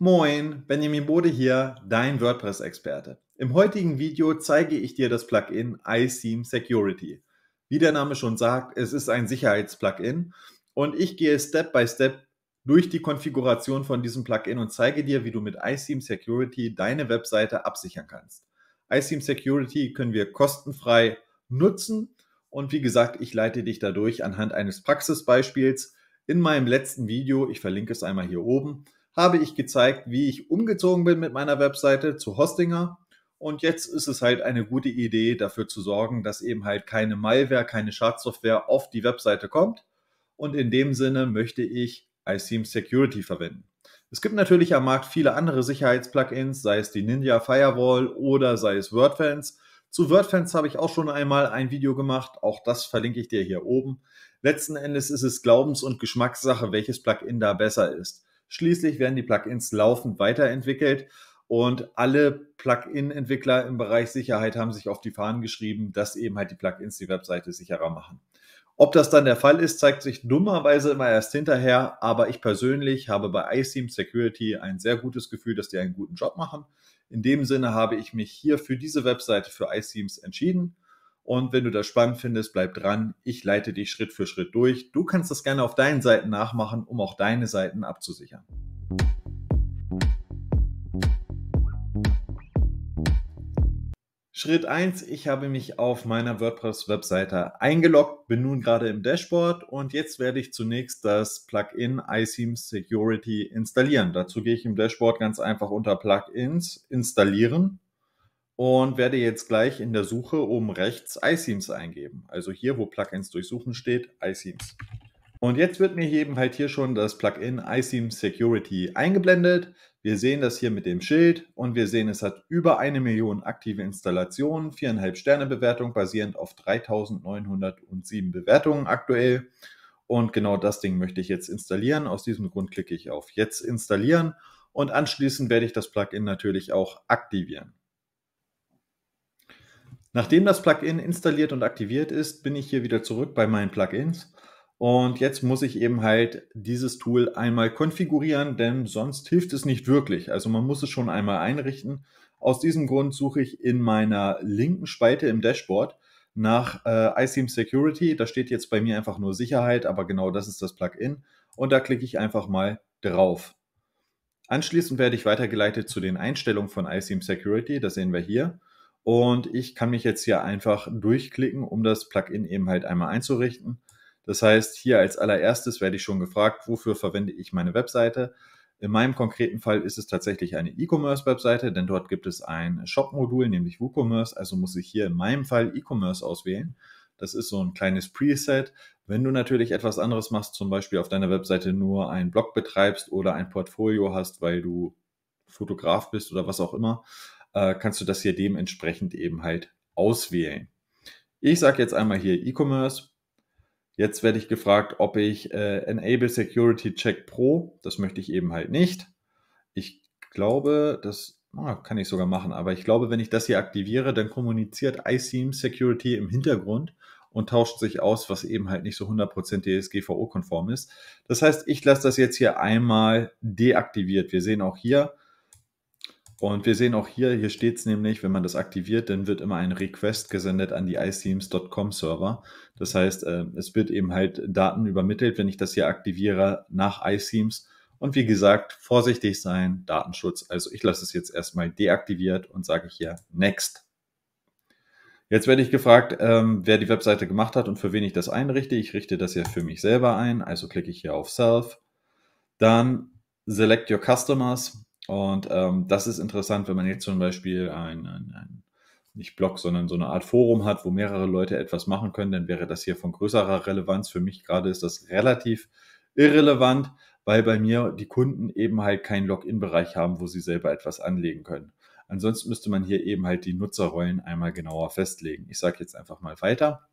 Moin, Benjamin Bode hier, dein WordPress-Experte. Im heutigen Video zeige ich dir das Plugin iSeam Security. Wie der Name schon sagt, es ist ein Sicherheitsplugin und ich gehe Step by Step durch die Konfiguration von diesem Plugin und zeige dir, wie du mit iSeam Security deine Webseite absichern kannst. iSeam Security können wir kostenfrei nutzen und wie gesagt, ich leite dich dadurch anhand eines Praxisbeispiels in meinem letzten Video. Ich verlinke es einmal hier oben habe ich gezeigt, wie ich umgezogen bin mit meiner Webseite zu Hostinger. Und jetzt ist es halt eine gute Idee, dafür zu sorgen, dass eben halt keine Malware, keine Schadsoftware auf die Webseite kommt. Und in dem Sinne möchte ich iSeam Security verwenden. Es gibt natürlich am Markt viele andere Sicherheitsplugins, sei es die Ninja Firewall oder sei es WordFans. Zu WordFans habe ich auch schon einmal ein Video gemacht, auch das verlinke ich dir hier oben. Letzten Endes ist es Glaubens- und Geschmackssache, welches Plugin da besser ist. Schließlich werden die Plugins laufend weiterentwickelt und alle Plugin-Entwickler im Bereich Sicherheit haben sich auf die Fahnen geschrieben, dass eben halt die Plugins die Webseite sicherer machen. Ob das dann der Fall ist, zeigt sich dummerweise immer erst hinterher, aber ich persönlich habe bei iSeam Security ein sehr gutes Gefühl, dass die einen guten Job machen. In dem Sinne habe ich mich hier für diese Webseite für iSeams entschieden und wenn du das spannend findest, bleib dran. Ich leite dich Schritt für Schritt durch. Du kannst das gerne auf deinen Seiten nachmachen, um auch deine Seiten abzusichern. Schritt 1, ich habe mich auf meiner WordPress-Webseite eingeloggt, bin nun gerade im Dashboard und jetzt werde ich zunächst das Plugin iSeam Security installieren. Dazu gehe ich im Dashboard ganz einfach unter Plugins installieren und werde jetzt gleich in der Suche oben rechts iSeams eingeben. Also hier, wo Plugins durchsuchen steht, iSeams. Und jetzt wird mir eben halt hier schon das Plugin iSeam Security eingeblendet. Wir sehen das hier mit dem Schild und wir sehen, es hat über eine Million aktive Installationen, viereinhalb Sterne Bewertung basierend auf 3907 Bewertungen aktuell. Und genau das Ding möchte ich jetzt installieren. Aus diesem Grund klicke ich auf Jetzt installieren und anschließend werde ich das Plugin natürlich auch aktivieren. Nachdem das Plugin installiert und aktiviert ist, bin ich hier wieder zurück bei meinen Plugins. Und jetzt muss ich eben halt dieses Tool einmal konfigurieren, denn sonst hilft es nicht wirklich. Also man muss es schon einmal einrichten. Aus diesem Grund suche ich in meiner linken Spalte im Dashboard nach äh, iSIEM Security. Da steht jetzt bei mir einfach nur Sicherheit, aber genau das ist das Plugin. Und da klicke ich einfach mal drauf. Anschließend werde ich weitergeleitet zu den Einstellungen von iSeam Security. Das sehen wir hier. Und ich kann mich jetzt hier einfach durchklicken, um das Plugin eben halt einmal einzurichten. Das heißt, hier als allererstes werde ich schon gefragt, wofür verwende ich meine Webseite. In meinem konkreten Fall ist es tatsächlich eine E-Commerce-Webseite, denn dort gibt es ein Shop-Modul, nämlich WooCommerce. Also muss ich hier in meinem Fall E-Commerce auswählen. Das ist so ein kleines Preset. Wenn du natürlich etwas anderes machst, zum Beispiel auf deiner Webseite nur einen Blog betreibst oder ein Portfolio hast, weil du Fotograf bist oder was auch immer, äh, kannst du das hier dementsprechend eben halt auswählen. Ich sage jetzt einmal hier E-Commerce. Jetzt werde ich gefragt, ob ich äh, Enable Security Check Pro, das möchte ich eben halt nicht. Ich glaube, das ah, kann ich sogar machen, aber ich glaube, wenn ich das hier aktiviere, dann kommuniziert iSeam Security im Hintergrund und tauscht sich aus, was eben halt nicht so 100% DSGVO-konform ist. Das heißt, ich lasse das jetzt hier einmal deaktiviert. Wir sehen auch hier, und wir sehen auch hier, hier steht es nämlich, wenn man das aktiviert, dann wird immer ein Request gesendet an die iSeams.com e Server. Das heißt, äh, es wird eben halt Daten übermittelt, wenn ich das hier aktiviere, nach iSeams. Und wie gesagt, vorsichtig sein, Datenschutz. Also ich lasse es jetzt erstmal deaktiviert und sage hier Next. Jetzt werde ich gefragt, ähm, wer die Webseite gemacht hat und für wen ich das einrichte. Ich richte das ja für mich selber ein, also klicke ich hier auf Self. Dann Select Your Customers. Und ähm, das ist interessant, wenn man jetzt zum Beispiel ein, ein, ein, nicht Blog, sondern so eine Art Forum hat, wo mehrere Leute etwas machen können, dann wäre das hier von größerer Relevanz. Für mich gerade ist das relativ irrelevant, weil bei mir die Kunden eben halt keinen Login-Bereich haben, wo sie selber etwas anlegen können. Ansonsten müsste man hier eben halt die Nutzerrollen einmal genauer festlegen. Ich sage jetzt einfach mal weiter.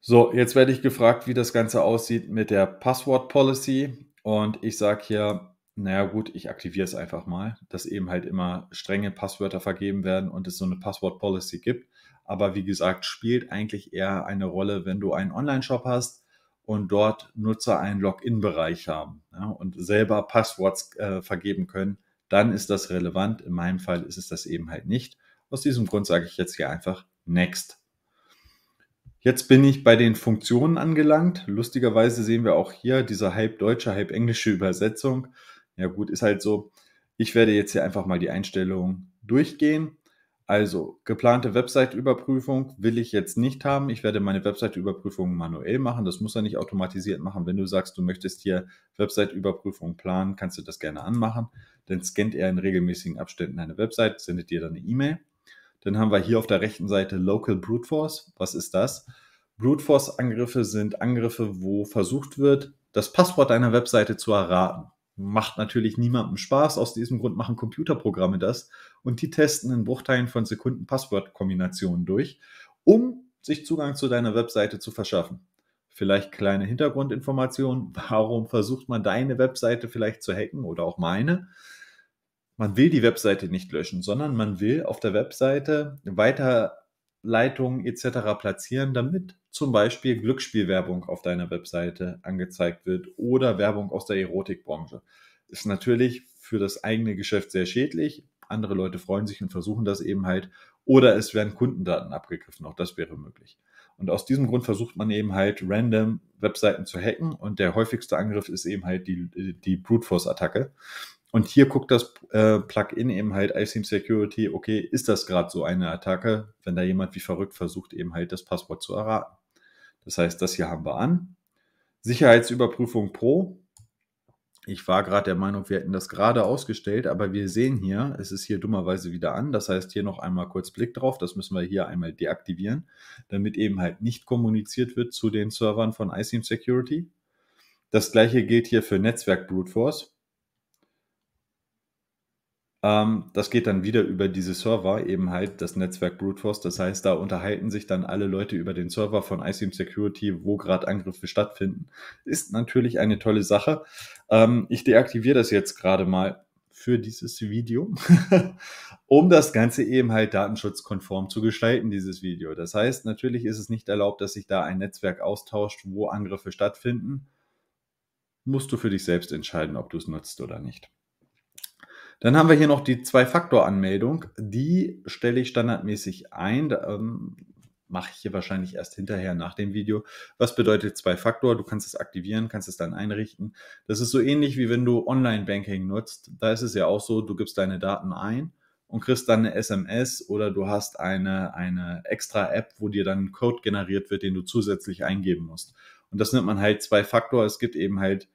So, jetzt werde ich gefragt, wie das Ganze aussieht mit der Passwort Policy. Und ich sage hier, naja gut, ich aktiviere es einfach mal, dass eben halt immer strenge Passwörter vergeben werden und es so eine Passwort-Policy gibt. Aber wie gesagt, spielt eigentlich eher eine Rolle, wenn du einen Online-Shop hast und dort Nutzer einen Login-Bereich haben ja, und selber Passworts äh, vergeben können, dann ist das relevant. In meinem Fall ist es das eben halt nicht. Aus diesem Grund sage ich jetzt hier einfach Next. Jetzt bin ich bei den Funktionen angelangt. Lustigerweise sehen wir auch hier diese halb deutsche, halb englische Übersetzung. Ja gut, ist halt so. Ich werde jetzt hier einfach mal die Einstellungen durchgehen. Also geplante Website-Überprüfung will ich jetzt nicht haben. Ich werde meine Website-Überprüfung manuell machen. Das muss er nicht automatisiert machen. Wenn du sagst, du möchtest hier Website-Überprüfung planen, kannst du das gerne anmachen. Dann scannt er in regelmäßigen Abständen deine Website, sendet dir dann eine E-Mail. Dann haben wir hier auf der rechten Seite Local Brute Force. Was ist das? Brute Force Angriffe sind Angriffe, wo versucht wird, das Passwort deiner Webseite zu erraten macht natürlich niemandem Spaß. Aus diesem Grund machen Computerprogramme das und die testen in Bruchteilen von Sekunden Passwortkombinationen durch, um sich Zugang zu deiner Webseite zu verschaffen. Vielleicht kleine Hintergrundinformationen. Warum versucht man deine Webseite vielleicht zu hacken oder auch meine? Man will die Webseite nicht löschen, sondern man will auf der Webseite weiter Leitungen etc. platzieren, damit zum Beispiel Glücksspielwerbung auf deiner Webseite angezeigt wird oder Werbung aus der Erotikbranche. Ist natürlich für das eigene Geschäft sehr schädlich. Andere Leute freuen sich und versuchen das eben halt. Oder es werden Kundendaten abgegriffen. Auch das wäre möglich. Und aus diesem Grund versucht man eben halt random Webseiten zu hacken. Und der häufigste Angriff ist eben halt die, die Brute Force Attacke. Und hier guckt das äh, Plugin eben halt iSIM Security, okay, ist das gerade so eine Attacke, wenn da jemand wie verrückt versucht, eben halt das Passwort zu erraten. Das heißt, das hier haben wir an. Sicherheitsüberprüfung Pro. Ich war gerade der Meinung, wir hätten das gerade ausgestellt, aber wir sehen hier, es ist hier dummerweise wieder an. Das heißt, hier noch einmal kurz Blick drauf. Das müssen wir hier einmal deaktivieren, damit eben halt nicht kommuniziert wird zu den Servern von iSIM Security. Das gleiche gilt hier für Netzwerk Brute Force. Ähm, das geht dann wieder über diese Server, eben halt das Netzwerk Brute Force. Das heißt, da unterhalten sich dann alle Leute über den Server von ICM Security, wo gerade Angriffe stattfinden. Ist natürlich eine tolle Sache. Ähm, ich deaktiviere das jetzt gerade mal für dieses Video, um das Ganze eben halt datenschutzkonform zu gestalten, dieses Video. Das heißt, natürlich ist es nicht erlaubt, dass sich da ein Netzwerk austauscht, wo Angriffe stattfinden. Musst du für dich selbst entscheiden, ob du es nutzt oder nicht. Dann haben wir hier noch die Zwei-Faktor-Anmeldung. Die stelle ich standardmäßig ein. Da, ähm, mache ich hier wahrscheinlich erst hinterher nach dem Video. Was bedeutet Zwei-Faktor? Du kannst es aktivieren, kannst es dann einrichten. Das ist so ähnlich wie wenn du Online-Banking nutzt. Da ist es ja auch so, du gibst deine Daten ein und kriegst dann eine SMS oder du hast eine, eine extra App, wo dir dann ein Code generiert wird, den du zusätzlich eingeben musst. Und das nennt man halt Zwei-Faktor. Es gibt eben halt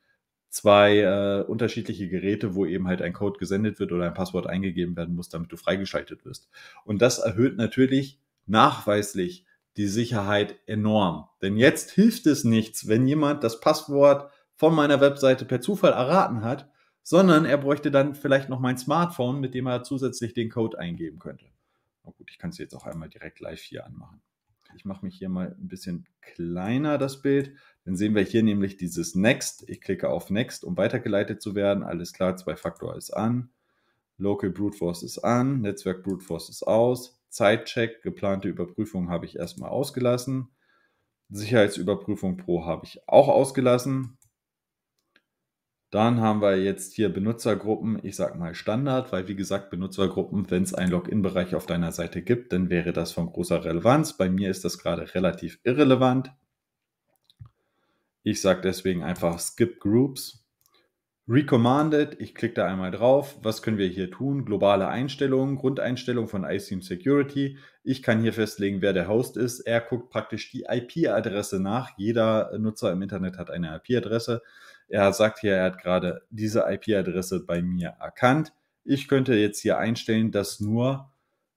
zwei äh, unterschiedliche Geräte, wo eben halt ein Code gesendet wird oder ein Passwort eingegeben werden muss, damit du freigeschaltet wirst. Und das erhöht natürlich nachweislich die Sicherheit enorm. Denn jetzt hilft es nichts, wenn jemand das Passwort von meiner Webseite per Zufall erraten hat, sondern er bräuchte dann vielleicht noch mein Smartphone, mit dem er zusätzlich den Code eingeben könnte. Na gut, ich kann es jetzt auch einmal direkt live hier anmachen. Ich mache mich hier mal ein bisschen kleiner, das Bild, dann sehen wir hier nämlich dieses Next. Ich klicke auf Next, um weitergeleitet zu werden. Alles klar, Zwei-Faktor ist an. Local Brute Force ist an. Netzwerk Brute Force ist aus. Zeitcheck, geplante Überprüfung habe ich erstmal ausgelassen. Sicherheitsüberprüfung Pro habe ich auch ausgelassen. Dann haben wir jetzt hier Benutzergruppen, ich sage mal Standard, weil wie gesagt, Benutzergruppen, wenn es einen Login-Bereich auf deiner Seite gibt, dann wäre das von großer Relevanz. Bei mir ist das gerade relativ irrelevant. Ich sage deswegen einfach Skip Groups. Recommanded, ich klicke da einmal drauf. Was können wir hier tun? Globale Einstellungen, Grundeinstellungen von iSIEM Security. Ich kann hier festlegen, wer der Host ist. Er guckt praktisch die IP-Adresse nach. Jeder Nutzer im Internet hat eine IP-Adresse. Er sagt hier, er hat gerade diese IP-Adresse bei mir erkannt. Ich könnte jetzt hier einstellen, dass nur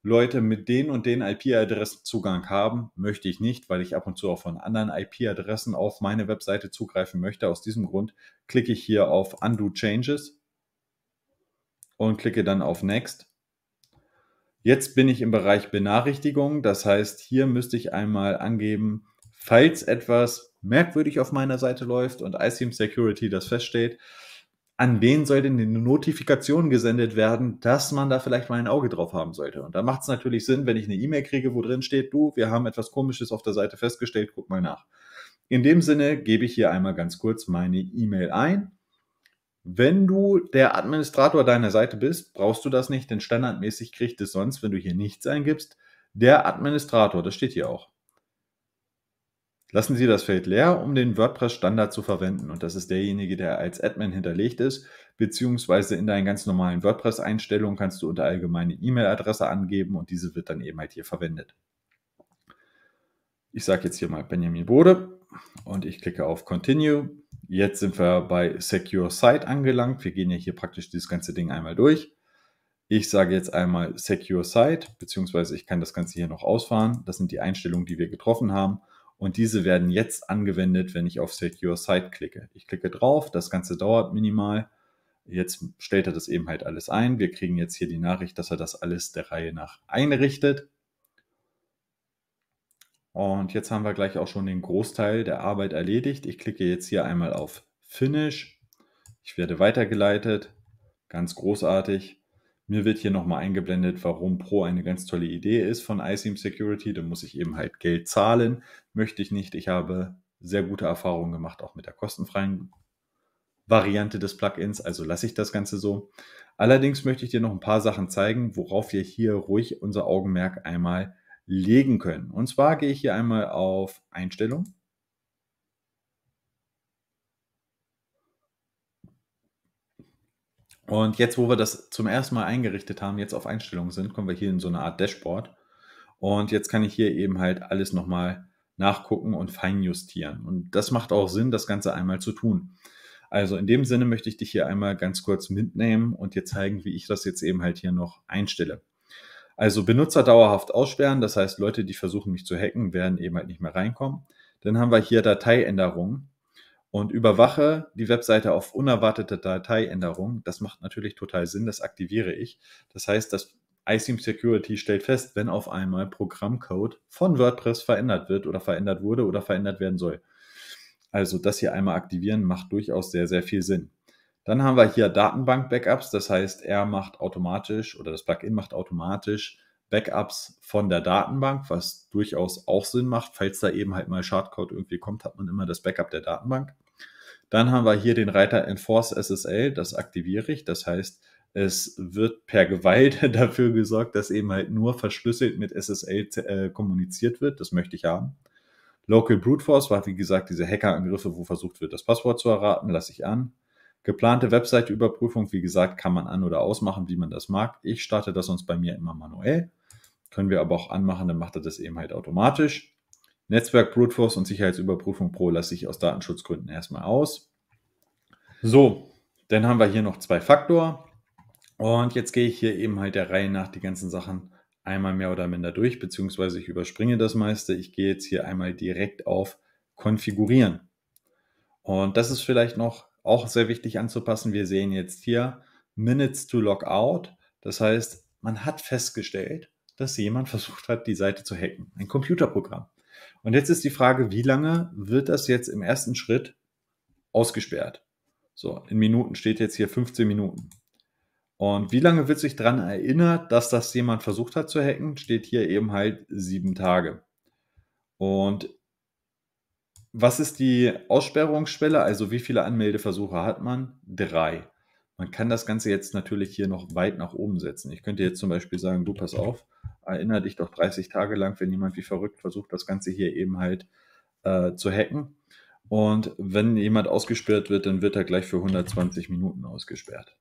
Leute mit den und den IP-Adressen Zugang haben, möchte ich nicht, weil ich ab und zu auch von anderen IP-Adressen auf meine Webseite zugreifen möchte. Aus diesem Grund klicke ich hier auf Undo Changes und klicke dann auf Next. Jetzt bin ich im Bereich Benachrichtigungen. Das heißt, hier müsste ich einmal angeben, falls etwas merkwürdig auf meiner Seite läuft und ICM Security das feststellt, an wen soll denn eine Notifikation gesendet werden, dass man da vielleicht mal ein Auge drauf haben sollte. Und da macht es natürlich Sinn, wenn ich eine E-Mail kriege, wo drin steht, du, wir haben etwas Komisches auf der Seite festgestellt, guck mal nach. In dem Sinne gebe ich hier einmal ganz kurz meine E-Mail ein. Wenn du der Administrator deiner Seite bist, brauchst du das nicht, denn standardmäßig kriegt es sonst, wenn du hier nichts eingibst, der Administrator, das steht hier auch. Lassen Sie das Feld leer, um den WordPress-Standard zu verwenden. Und das ist derjenige, der als Admin hinterlegt ist, beziehungsweise in deinen ganz normalen WordPress-Einstellungen kannst du unter allgemeine E-Mail-Adresse angeben und diese wird dann eben halt hier verwendet. Ich sage jetzt hier mal Benjamin Bode und ich klicke auf Continue. Jetzt sind wir bei Secure Site angelangt. Wir gehen ja hier praktisch dieses ganze Ding einmal durch. Ich sage jetzt einmal Secure Site, beziehungsweise ich kann das Ganze hier noch ausfahren. Das sind die Einstellungen, die wir getroffen haben. Und diese werden jetzt angewendet, wenn ich auf Secure Site klicke. Ich klicke drauf, das Ganze dauert minimal. Jetzt stellt er das eben halt alles ein. Wir kriegen jetzt hier die Nachricht, dass er das alles der Reihe nach einrichtet. Und jetzt haben wir gleich auch schon den Großteil der Arbeit erledigt. Ich klicke jetzt hier einmal auf Finish. Ich werde weitergeleitet. Ganz großartig. Mir wird hier nochmal eingeblendet, warum Pro eine ganz tolle Idee ist von iSeam Security. Da muss ich eben halt Geld zahlen. Möchte ich nicht. Ich habe sehr gute Erfahrungen gemacht, auch mit der kostenfreien Variante des Plugins. Also lasse ich das Ganze so. Allerdings möchte ich dir noch ein paar Sachen zeigen, worauf wir hier ruhig unser Augenmerk einmal legen können. Und zwar gehe ich hier einmal auf Einstellungen Und jetzt, wo wir das zum ersten Mal eingerichtet haben, jetzt auf Einstellungen sind, kommen wir hier in so eine Art Dashboard. Und jetzt kann ich hier eben halt alles nochmal nachgucken und feinjustieren. Und das macht auch Sinn, das Ganze einmal zu tun. Also in dem Sinne möchte ich dich hier einmal ganz kurz mitnehmen und dir zeigen, wie ich das jetzt eben halt hier noch einstelle. Also Benutzer dauerhaft aussperren, das heißt Leute, die versuchen mich zu hacken, werden eben halt nicht mehr reinkommen. Dann haben wir hier Dateiänderungen und überwache die Webseite auf unerwartete Dateiänderungen. Das macht natürlich total Sinn, das aktiviere ich. Das heißt, das iSIEM Security stellt fest, wenn auf einmal Programmcode von WordPress verändert wird oder verändert wurde oder verändert werden soll. Also das hier einmal aktivieren macht durchaus sehr, sehr viel Sinn. Dann haben wir hier Datenbank-Backups, das heißt, er macht automatisch oder das Plugin macht automatisch Backups von der Datenbank, was durchaus auch Sinn macht. Falls da eben halt mal Schadcode irgendwie kommt, hat man immer das Backup der Datenbank. Dann haben wir hier den Reiter Enforce SSL, das aktiviere ich. Das heißt, es wird per Gewalt dafür gesorgt, dass eben halt nur verschlüsselt mit SSL äh, kommuniziert wird. Das möchte ich haben. Local Brute Force war, wie gesagt, diese Hackerangriffe, wo versucht wird, das Passwort zu erraten, lasse ich an. Geplante Website-Überprüfung, wie gesagt, kann man an- oder ausmachen, wie man das mag. Ich starte das sonst bei mir immer manuell. Können wir aber auch anmachen, dann macht er das eben halt automatisch. Netzwerk Brute Force und Sicherheitsüberprüfung Pro lasse ich aus Datenschutzgründen erstmal aus. So, dann haben wir hier noch zwei Faktor. Und jetzt gehe ich hier eben halt der Reihe nach die ganzen Sachen einmal mehr oder minder durch, beziehungsweise ich überspringe das meiste. Ich gehe jetzt hier einmal direkt auf Konfigurieren. Und das ist vielleicht noch auch sehr wichtig anzupassen. Wir sehen jetzt hier Minutes to Logout. Das heißt, man hat festgestellt, dass jemand versucht hat, die Seite zu hacken. Ein Computerprogramm. Und jetzt ist die Frage, wie lange wird das jetzt im ersten Schritt ausgesperrt? So, in Minuten steht jetzt hier 15 Minuten. Und wie lange wird sich daran erinnert, dass das jemand versucht hat zu hacken? Steht hier eben halt sieben Tage. Und was ist die Aussperrungsschwelle? Also wie viele Anmeldeversuche hat man? Drei. Man kann das Ganze jetzt natürlich hier noch weit nach oben setzen. Ich könnte jetzt zum Beispiel sagen, du pass auf, erinnere dich doch 30 Tage lang, wenn jemand wie verrückt versucht, das Ganze hier eben halt äh, zu hacken. Und wenn jemand ausgesperrt wird, dann wird er gleich für 120 Minuten ausgesperrt.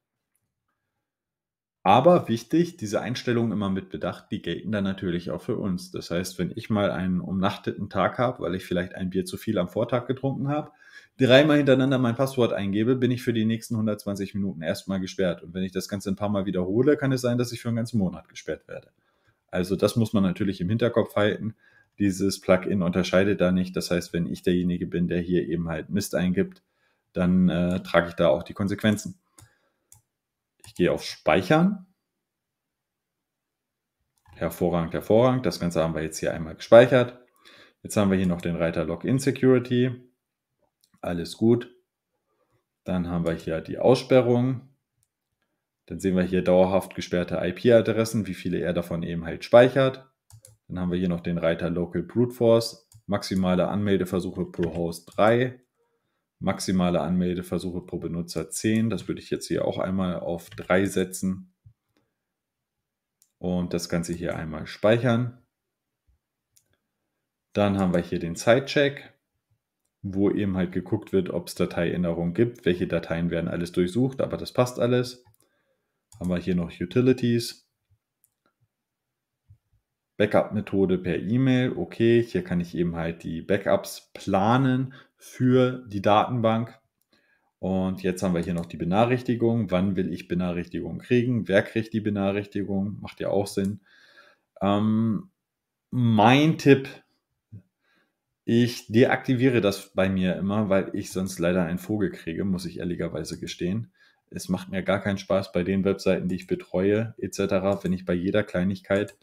Aber wichtig, diese Einstellungen immer mit Bedacht, die gelten dann natürlich auch für uns. Das heißt, wenn ich mal einen umnachteten Tag habe, weil ich vielleicht ein Bier zu viel am Vortag getrunken habe, dreimal hintereinander mein Passwort eingebe, bin ich für die nächsten 120 Minuten erstmal gesperrt. Und wenn ich das Ganze ein paar Mal wiederhole, kann es sein, dass ich für einen ganzen Monat gesperrt werde. Also das muss man natürlich im Hinterkopf halten. Dieses Plugin unterscheidet da nicht. Das heißt, wenn ich derjenige bin, der hier eben halt Mist eingibt, dann äh, trage ich da auch die Konsequenzen. Ich gehe auf Speichern. Hervorragend, hervorragend. Das Ganze haben wir jetzt hier einmal gespeichert. Jetzt haben wir hier noch den Reiter Login Security. Alles gut. Dann haben wir hier die Aussperrung. Dann sehen wir hier dauerhaft gesperrte IP-Adressen, wie viele er davon eben halt speichert. Dann haben wir hier noch den Reiter Local Brute Force, maximale Anmeldeversuche pro Host 3, Maximale Anmeldeversuche pro Benutzer 10. Das würde ich jetzt hier auch einmal auf 3 setzen. Und das Ganze hier einmal speichern. Dann haben wir hier den Zeitcheck, wo eben halt geguckt wird, ob es Dateiänderungen gibt, welche Dateien werden alles durchsucht, aber das passt alles. Haben wir hier noch Utilities. Backup-Methode per E-Mail. Okay, hier kann ich eben halt die Backups planen für die Datenbank. Und jetzt haben wir hier noch die Benachrichtigung. Wann will ich Benachrichtigung kriegen? Wer kriegt die Benachrichtigung? Macht ja auch Sinn. Ähm, mein Tipp, ich deaktiviere das bei mir immer, weil ich sonst leider einen Vogel kriege, muss ich ehrlicherweise gestehen. Es macht mir gar keinen Spaß bei den Webseiten, die ich betreue, etc., wenn ich bei jeder Kleinigkeit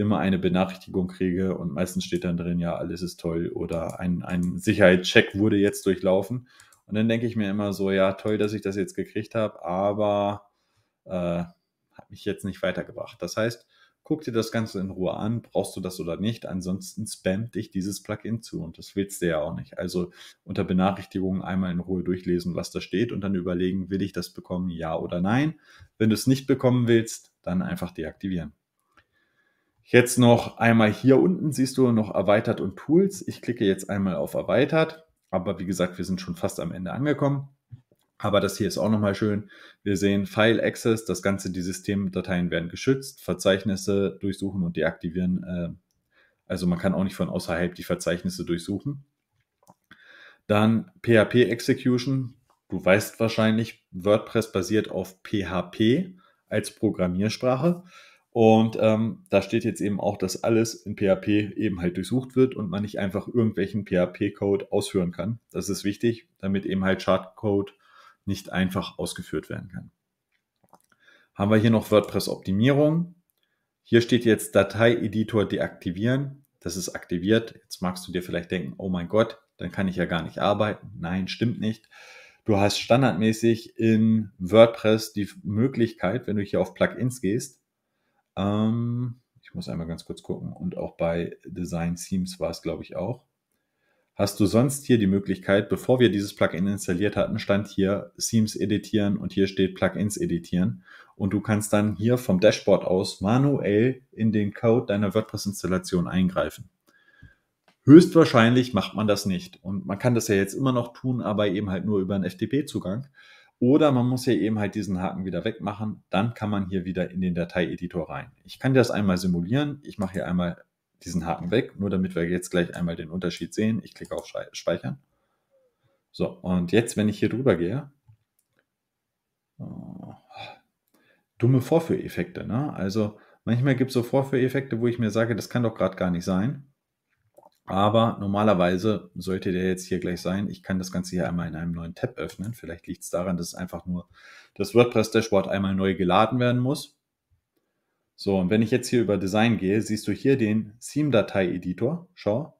immer eine Benachrichtigung kriege und meistens steht dann drin, ja, alles ist toll oder ein, ein Sicherheitscheck wurde jetzt durchlaufen. Und dann denke ich mir immer so, ja, toll, dass ich das jetzt gekriegt habe, aber äh, hat mich jetzt nicht weitergebracht. Das heißt, guck dir das Ganze in Ruhe an, brauchst du das oder nicht, ansonsten spammt dich dieses Plugin zu und das willst du ja auch nicht. Also unter Benachrichtigungen einmal in Ruhe durchlesen, was da steht und dann überlegen, will ich das bekommen, ja oder nein. Wenn du es nicht bekommen willst, dann einfach deaktivieren. Jetzt noch einmal hier unten siehst du noch erweitert und Tools. Ich klicke jetzt einmal auf erweitert. Aber wie gesagt, wir sind schon fast am Ende angekommen. Aber das hier ist auch nochmal schön. Wir sehen File Access, das Ganze, die Systemdateien werden geschützt, Verzeichnisse durchsuchen und deaktivieren. Äh, also man kann auch nicht von außerhalb die Verzeichnisse durchsuchen. Dann PHP Execution. Du weißt wahrscheinlich, WordPress basiert auf PHP als Programmiersprache. Und ähm, da steht jetzt eben auch, dass alles in PHP eben halt durchsucht wird und man nicht einfach irgendwelchen PHP-Code ausführen kann. Das ist wichtig, damit eben halt Chartcode nicht einfach ausgeführt werden kann. Haben wir hier noch WordPress-Optimierung. Hier steht jetzt Datei-Editor deaktivieren. Das ist aktiviert. Jetzt magst du dir vielleicht denken, oh mein Gott, dann kann ich ja gar nicht arbeiten. Nein, stimmt nicht. Du hast standardmäßig in WordPress die Möglichkeit, wenn du hier auf Plugins gehst, ähm, ich muss einmal ganz kurz gucken. Und auch bei Design Themes war es, glaube ich, auch. Hast du sonst hier die Möglichkeit, bevor wir dieses Plugin installiert hatten, stand hier Themes editieren und hier steht Plugins editieren. Und du kannst dann hier vom Dashboard aus manuell in den Code deiner WordPress-Installation eingreifen. Höchstwahrscheinlich macht man das nicht. Und man kann das ja jetzt immer noch tun, aber eben halt nur über einen FTP-Zugang. Oder man muss ja eben halt diesen Haken wieder wegmachen. Dann kann man hier wieder in den Dateieditor rein. Ich kann das einmal simulieren. Ich mache hier einmal diesen Haken weg, nur damit wir jetzt gleich einmal den Unterschied sehen. Ich klicke auf Speichern. So, und jetzt, wenn ich hier drüber gehe, äh, dumme Vorführeffekte. Ne? Also manchmal gibt es so Vorführeffekte, wo ich mir sage, das kann doch gerade gar nicht sein. Aber normalerweise sollte der jetzt hier gleich sein. Ich kann das Ganze hier einmal in einem neuen Tab öffnen. Vielleicht liegt es daran, dass einfach nur das WordPress-Dashboard einmal neu geladen werden muss. So, und wenn ich jetzt hier über Design gehe, siehst du hier den Theme-Datei-Editor. Schau.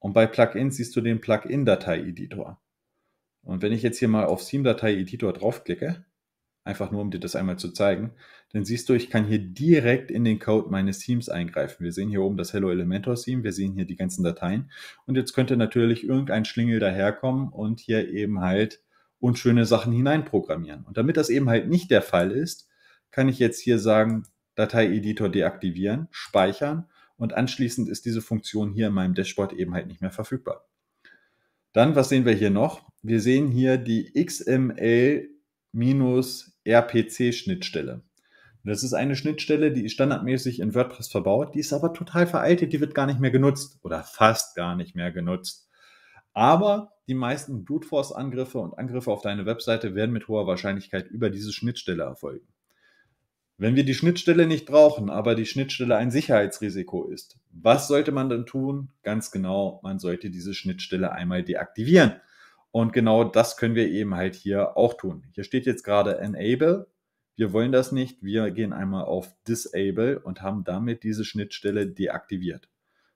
Und bei Plugins siehst du den Plugin-Datei-Editor. Und wenn ich jetzt hier mal auf Theme-Datei-Editor draufklicke, einfach nur um dir das einmal zu zeigen, dann siehst du, ich kann hier direkt in den Code meines Theams eingreifen. Wir sehen hier oben das Hello Elementor Theme, wir sehen hier die ganzen Dateien und jetzt könnte natürlich irgendein Schlingel daherkommen und hier eben halt unschöne Sachen hineinprogrammieren. Und damit das eben halt nicht der Fall ist, kann ich jetzt hier sagen, Datei-Editor deaktivieren, speichern und anschließend ist diese Funktion hier in meinem Dashboard eben halt nicht mehr verfügbar. Dann, was sehen wir hier noch? Wir sehen hier die XML minus RPC-Schnittstelle. Das ist eine Schnittstelle, die ist standardmäßig in WordPress verbaut, die ist aber total veraltet, die wird gar nicht mehr genutzt oder fast gar nicht mehr genutzt. Aber die meisten Brute Force Angriffe und Angriffe auf deine Webseite werden mit hoher Wahrscheinlichkeit über diese Schnittstelle erfolgen. Wenn wir die Schnittstelle nicht brauchen, aber die Schnittstelle ein Sicherheitsrisiko ist, was sollte man dann tun? Ganz genau, man sollte diese Schnittstelle einmal deaktivieren. Und genau das können wir eben halt hier auch tun. Hier steht jetzt gerade Enable. Wir wollen das nicht. Wir gehen einmal auf Disable und haben damit diese Schnittstelle deaktiviert.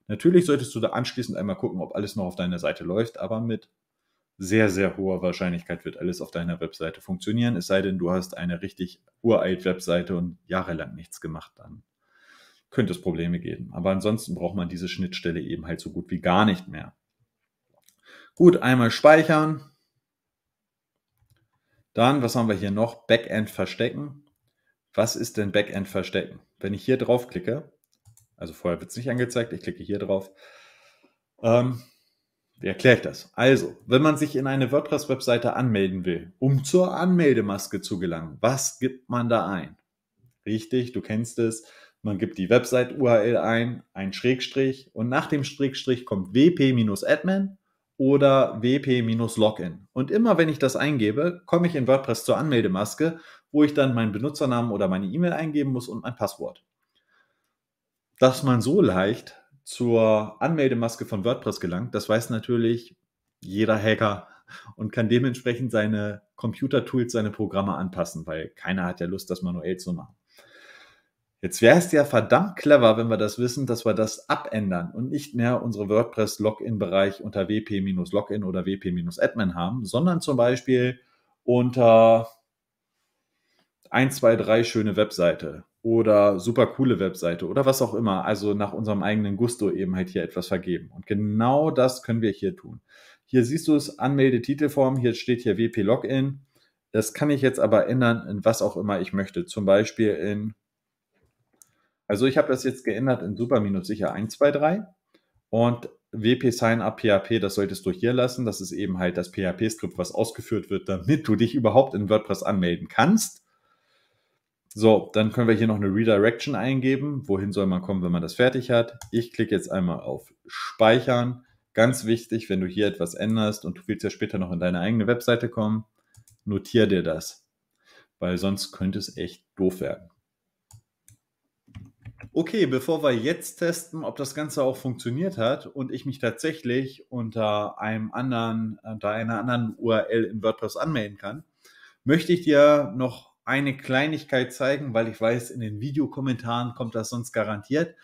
Natürlich solltest du da anschließend einmal gucken, ob alles noch auf deiner Seite läuft, aber mit sehr, sehr hoher Wahrscheinlichkeit wird alles auf deiner Webseite funktionieren, es sei denn, du hast eine richtig uralt Webseite und jahrelang nichts gemacht, dann könnte es Probleme geben. Aber ansonsten braucht man diese Schnittstelle eben halt so gut wie gar nicht mehr. Gut, einmal speichern. Dann, was haben wir hier noch? Backend verstecken. Was ist denn Backend verstecken? Wenn ich hier drauf klicke, also vorher wird es nicht angezeigt, ich klicke hier drauf. Ähm, wie erkläre ich das? Also, wenn man sich in eine WordPress-Webseite anmelden will, um zur Anmeldemaske zu gelangen, was gibt man da ein? Richtig, du kennst es. Man gibt die Website-URL ein, ein Schrägstrich und nach dem Schrägstrich kommt wp-admin oder wp-login. Und immer wenn ich das eingebe, komme ich in WordPress zur Anmeldemaske, wo ich dann meinen Benutzernamen oder meine E-Mail eingeben muss und mein Passwort. Dass man so leicht zur Anmeldemaske von WordPress gelangt, das weiß natürlich jeder Hacker und kann dementsprechend seine Computertools, seine Programme anpassen, weil keiner hat ja Lust, das manuell zu machen. Jetzt wäre es ja verdammt clever, wenn wir das wissen, dass wir das abändern und nicht mehr unsere WordPress-Login-Bereich unter wp-login oder wp-admin haben, sondern zum Beispiel unter 1, 2, 3 schöne Webseite oder super coole Webseite oder was auch immer. Also nach unserem eigenen Gusto eben halt hier etwas vergeben. Und genau das können wir hier tun. Hier siehst du es, Anmeldetitelform, hier steht hier WP-Login. Das kann ich jetzt aber ändern in was auch immer ich möchte. Zum Beispiel in also ich habe das jetzt geändert in super sicher 1.2.3 und WP Sign Up PHP, das solltest du hier lassen. Das ist eben halt das PHP-Skript, was ausgeführt wird, damit du dich überhaupt in WordPress anmelden kannst. So, dann können wir hier noch eine Redirection eingeben. Wohin soll man kommen, wenn man das fertig hat? Ich klicke jetzt einmal auf Speichern. Ganz wichtig, wenn du hier etwas änderst und du willst ja später noch in deine eigene Webseite kommen, notiere dir das, weil sonst könnte es echt doof werden. Okay, bevor wir jetzt testen, ob das Ganze auch funktioniert hat und ich mich tatsächlich unter einem anderen, unter einer anderen URL in WordPress anmelden kann, möchte ich dir noch eine Kleinigkeit zeigen, weil ich weiß, in den Videokommentaren kommt das sonst garantiert.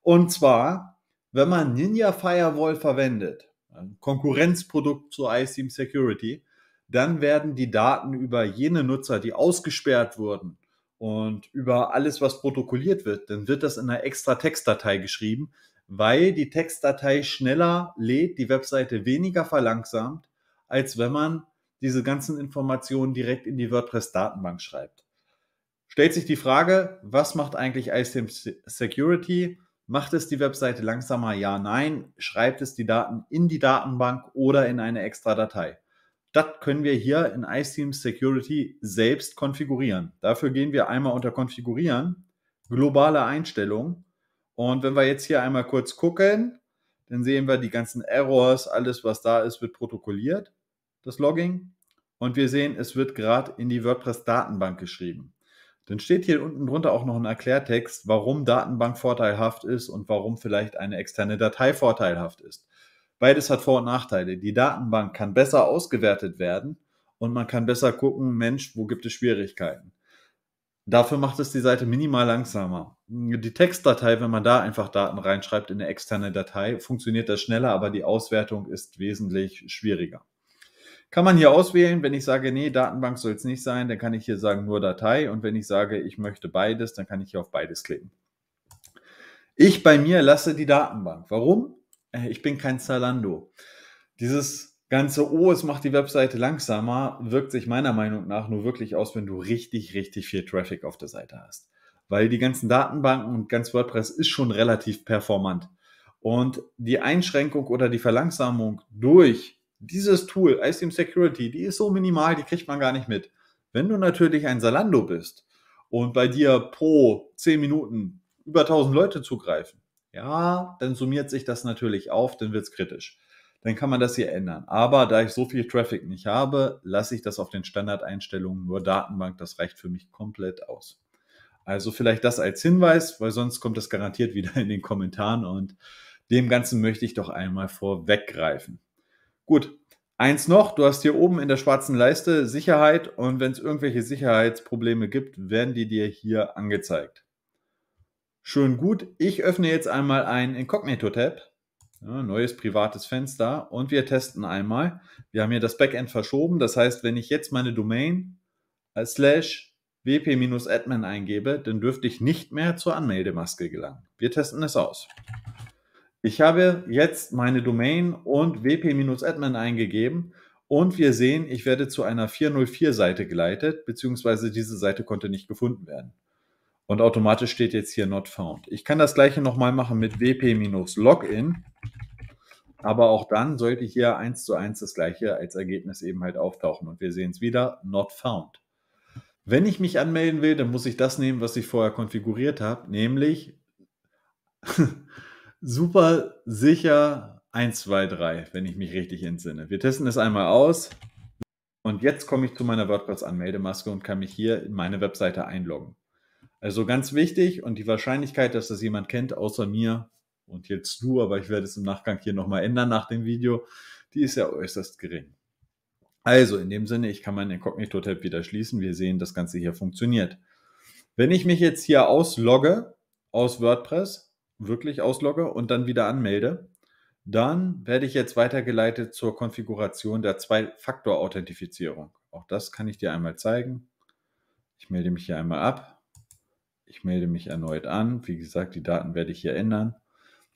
Und zwar, wenn man Ninja Firewall verwendet, ein Konkurrenzprodukt zur iSeam Security, dann werden die Daten über jene Nutzer, die ausgesperrt wurden, und über alles, was protokolliert wird, dann wird das in einer extra Textdatei geschrieben, weil die Textdatei schneller lädt, die Webseite weniger verlangsamt, als wenn man diese ganzen Informationen direkt in die WordPress-Datenbank schreibt. Stellt sich die Frage, was macht eigentlich ISTM Security? Macht es die Webseite langsamer? Ja, nein. Schreibt es die Daten in die Datenbank oder in eine extra Datei? das können wir hier in iSteam Security selbst konfigurieren. Dafür gehen wir einmal unter Konfigurieren, globale Einstellungen. Und wenn wir jetzt hier einmal kurz gucken, dann sehen wir die ganzen Errors, alles was da ist, wird protokolliert, das Logging. Und wir sehen, es wird gerade in die WordPress-Datenbank geschrieben. Dann steht hier unten drunter auch noch ein Erklärtext, warum Datenbank vorteilhaft ist und warum vielleicht eine externe Datei vorteilhaft ist. Beides hat Vor- und Nachteile. Die Datenbank kann besser ausgewertet werden und man kann besser gucken, Mensch, wo gibt es Schwierigkeiten. Dafür macht es die Seite minimal langsamer. Die Textdatei, wenn man da einfach Daten reinschreibt in eine externe Datei, funktioniert das schneller, aber die Auswertung ist wesentlich schwieriger. Kann man hier auswählen, wenn ich sage, nee, Datenbank soll es nicht sein, dann kann ich hier sagen nur Datei und wenn ich sage, ich möchte beides, dann kann ich hier auf beides klicken. Ich bei mir lasse die Datenbank. Warum? Äh, ich bin kein Zalando. Dieses ganze, oh, es macht die Webseite langsamer, wirkt sich meiner Meinung nach nur wirklich aus, wenn du richtig, richtig viel Traffic auf der Seite hast. Weil die ganzen Datenbanken und ganz WordPress ist schon relativ performant. Und die Einschränkung oder die Verlangsamung durch dieses Tool, ICM Security, die ist so minimal, die kriegt man gar nicht mit. Wenn du natürlich ein Salando bist und bei dir pro 10 Minuten über 1000 Leute zugreifen, ja, dann summiert sich das natürlich auf, dann wird es kritisch. Dann kann man das hier ändern. Aber da ich so viel Traffic nicht habe, lasse ich das auf den Standardeinstellungen nur Datenbank. Das reicht für mich komplett aus. Also vielleicht das als Hinweis, weil sonst kommt das garantiert wieder in den Kommentaren und dem Ganzen möchte ich doch einmal vorweggreifen. Gut, eins noch, du hast hier oben in der schwarzen Leiste Sicherheit und wenn es irgendwelche Sicherheitsprobleme gibt, werden die dir hier angezeigt. Schön gut. Ich öffne jetzt einmal ein Incognito-Tab. Ja, neues privates Fenster und wir testen einmal. Wir haben hier das Backend verschoben. Das heißt, wenn ich jetzt meine Domain als äh, slash wp-admin eingebe, dann dürfte ich nicht mehr zur Anmeldemaske gelangen. Wir testen es aus. Ich habe jetzt meine Domain und wp-admin eingegeben und wir sehen, ich werde zu einer 404-Seite geleitet, beziehungsweise diese Seite konnte nicht gefunden werden. Und automatisch steht jetzt hier not found. Ich kann das gleiche nochmal machen mit wp-login. Aber auch dann sollte hier eins zu eins das gleiche als Ergebnis eben halt auftauchen. Und wir sehen es wieder, not found. Wenn ich mich anmelden will, dann muss ich das nehmen, was ich vorher konfiguriert habe, nämlich super sicher 1, 2, 3, wenn ich mich richtig entsinne. Wir testen es einmal aus. Und jetzt komme ich zu meiner WordPress-Anmeldemaske und kann mich hier in meine Webseite einloggen. Also ganz wichtig und die Wahrscheinlichkeit, dass das jemand kennt, außer mir und jetzt du, aber ich werde es im Nachgang hier nochmal ändern nach dem Video, die ist ja äußerst gering. Also in dem Sinne, ich kann meinen Inkognito-Tab wieder schließen. Wir sehen, das Ganze hier funktioniert. Wenn ich mich jetzt hier auslogge aus WordPress, wirklich auslogge und dann wieder anmelde, dann werde ich jetzt weitergeleitet zur Konfiguration der Zwei-Faktor-Authentifizierung. Auch das kann ich dir einmal zeigen. Ich melde mich hier einmal ab ich melde mich erneut an. Wie gesagt, die Daten werde ich hier ändern.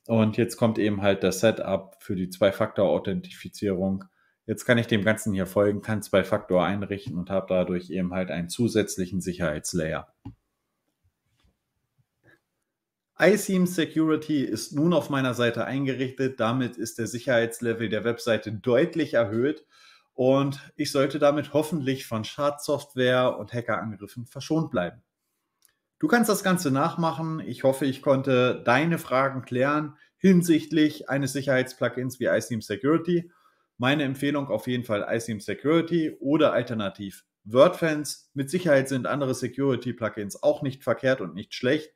Und jetzt kommt eben halt das Setup für die Zwei-Faktor-Authentifizierung. Jetzt kann ich dem Ganzen hier folgen, kann Zwei-Faktor einrichten und habe dadurch eben halt einen zusätzlichen Sicherheitslayer. iSeam Security ist nun auf meiner Seite eingerichtet. Damit ist der Sicherheitslevel der Webseite deutlich erhöht und ich sollte damit hoffentlich von Schadsoftware und Hackerangriffen verschont bleiben. Du kannst das Ganze nachmachen. Ich hoffe, ich konnte deine Fragen klären hinsichtlich eines Sicherheitsplugins wie iSIEM Security. Meine Empfehlung auf jeden Fall iSIEM Security oder alternativ WordFence. Mit Sicherheit sind andere Security-Plugins auch nicht verkehrt und nicht schlecht.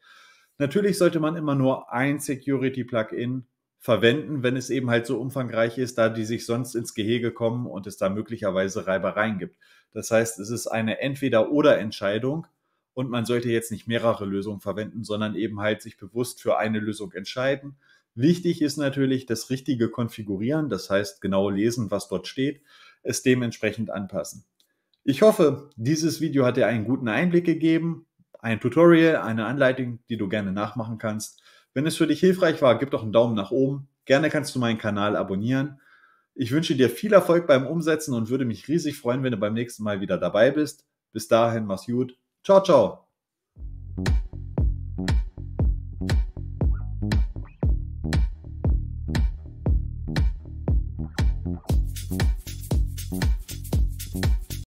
Natürlich sollte man immer nur ein Security-Plugin verwenden, wenn es eben halt so umfangreich ist, da die sich sonst ins Gehege kommen und es da möglicherweise Reibereien gibt. Das heißt, es ist eine Entweder-oder-Entscheidung. Und man sollte jetzt nicht mehrere Lösungen verwenden, sondern eben halt sich bewusst für eine Lösung entscheiden. Wichtig ist natürlich das richtige Konfigurieren, das heißt genau lesen, was dort steht, es dementsprechend anpassen. Ich hoffe, dieses Video hat dir einen guten Einblick gegeben, ein Tutorial, eine Anleitung, die du gerne nachmachen kannst. Wenn es für dich hilfreich war, gib doch einen Daumen nach oben. Gerne kannst du meinen Kanal abonnieren. Ich wünsche dir viel Erfolg beim Umsetzen und würde mich riesig freuen, wenn du beim nächsten Mal wieder dabei bist. Bis dahin, mach's gut. Ciao, ciao.